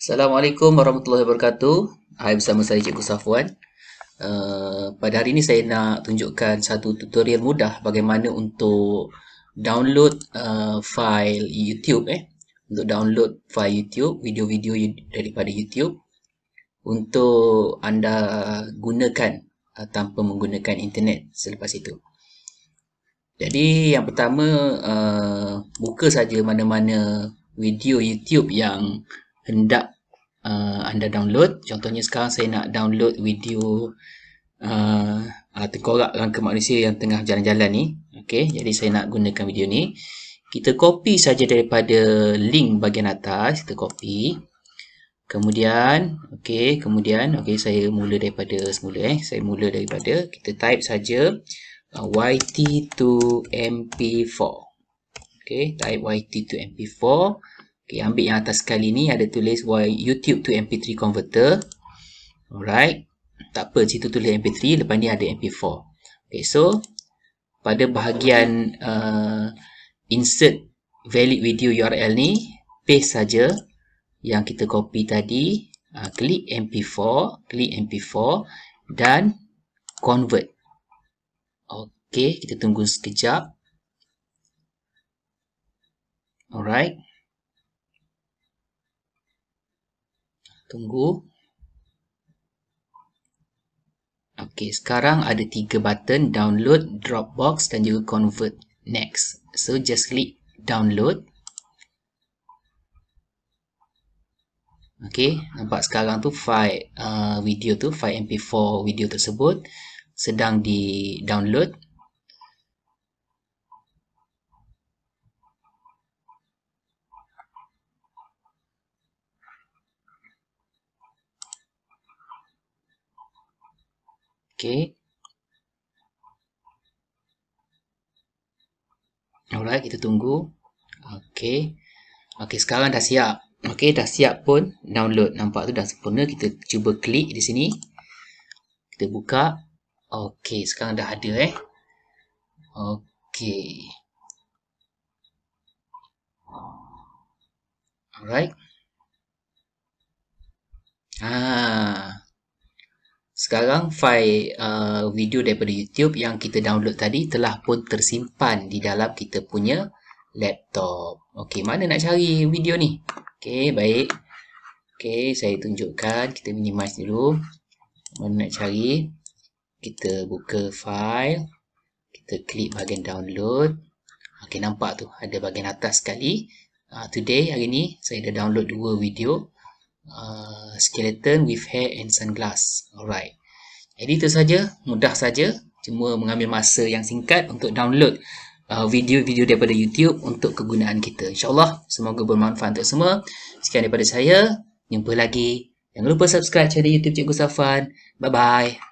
Assalamualaikum warahmatullahi wabarakatuh. Hai bersama saya Cikgu Safwan. Uh, pada hari ini saya nak tunjukkan satu tutorial mudah bagaimana untuk download uh, file YouTube eh untuk download file YouTube, video-video daripada YouTube untuk anda gunakan uh, tanpa menggunakan internet selepas itu. Jadi yang pertama uh, buka saja mana-mana video YouTube yang hendak uh, anda download. Contohnya sekarang saya nak download video uh, uh, tengkorak langkah manusia yang tengah jalan-jalan ni. Okay, jadi saya nak gunakan video ni kita copy saja daripada link bahagian atas kita copy kemudian okey kemudian okey saya mula daripada semula eh saya mula daripada kita type saja uh, yt to mp4 okey type yt to mp4 okey ambil yang atas sekali ni ada tulis y youtube to mp3 converter alright tak apa situ tulis mp3 lepas ni ada mp4 okey so pada bahagian uh, insert valid video URL ni paste saja yang kita copy tadi uh, klik mp4 klik mp4 dan convert ok kita tunggu sekejap alright tunggu ok sekarang ada tiga button download, dropbox dan juga convert next so just click download Okey, nampak sekarang tu file uh, video tu, file mp4 video tersebut sedang di download Okay. Alright, kita tunggu. Okay. Okay, sekarang dah siap. Okay, dah siap pun download. Nampak tu dah sempurna. Kita cuba klik di sini. Kita buka. Okay, sekarang dah ada eh. Okay. sekarang file uh, video daripada YouTube yang kita download tadi telah pun tersimpan di dalam kita punya laptop. Okey, mana nak cari video ni? Okey, baik. Okey, saya tunjukkan. Kita minimize dulu. Mana nak cari? Kita buka file. Kita klik bahagian download. Okey, nampak tu. Ada bahagian atas sekali. Uh, today, hari ni, saya dah download dua video. Uh, skeleton with hair and sunglass. Alright. Jadi itu saja, mudah saja, cuma mengambil masa yang singkat untuk download uh, video-video uh, daripada YouTube untuk kegunaan kita. InsyaAllah, semoga bermanfaat untuk semua. Sekian daripada saya, jumpa lagi. Jangan lupa subscribe channel YouTube Cikgu Safan. Bye-bye.